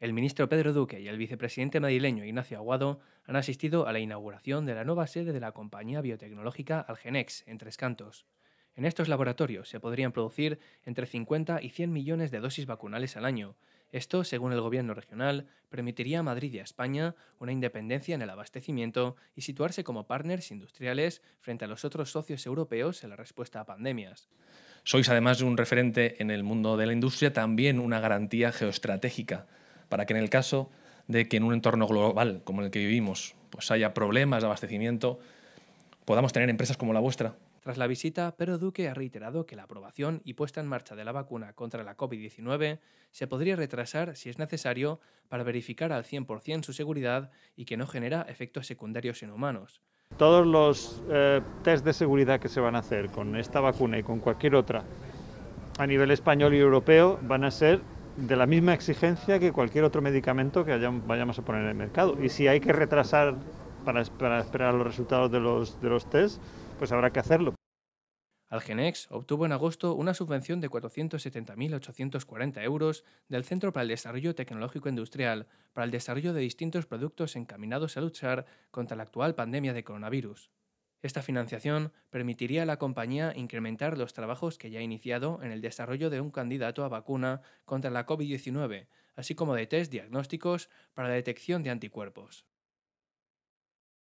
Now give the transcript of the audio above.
El ministro Pedro Duque y el vicepresidente madrileño Ignacio Aguado han asistido a la inauguración de la nueva sede de la compañía biotecnológica Algenex en Tres Cantos. En estos laboratorios se podrían producir entre 50 y 100 millones de dosis vacunales al año. Esto, según el gobierno regional, permitiría a Madrid y a España una independencia en el abastecimiento y situarse como partners industriales frente a los otros socios europeos en la respuesta a pandemias. Sois además un referente en el mundo de la industria, también una garantía geoestratégica para que en el caso de que en un entorno global como el que vivimos pues haya problemas de abastecimiento, podamos tener empresas como la vuestra. Tras la visita, Pedro Duque ha reiterado que la aprobación y puesta en marcha de la vacuna contra la COVID-19 se podría retrasar si es necesario para verificar al 100% su seguridad y que no genera efectos secundarios en humanos. Todos los tests eh, test de seguridad que se van a hacer con esta vacuna y con cualquier otra a nivel español y europeo van a ser de la misma exigencia que cualquier otro medicamento que vayamos a poner en el mercado. Y si hay que retrasar para, esperar los resultados de los, de los test, pues habrá que hacerlo. Algenex obtuvo en agosto una subvención de 470.840 euros del Centro para el Desarrollo Tecnológico Industrial para el desarrollo de distintos productos encaminados a luchar contra la actual pandemia de coronavirus. Esta financiación permitiría a la compañía incrementar los trabajos que ya ha iniciado en el desarrollo de un candidato a vacuna contra la COVID-19, así como de test diagnósticos para la detección de anticuerpos.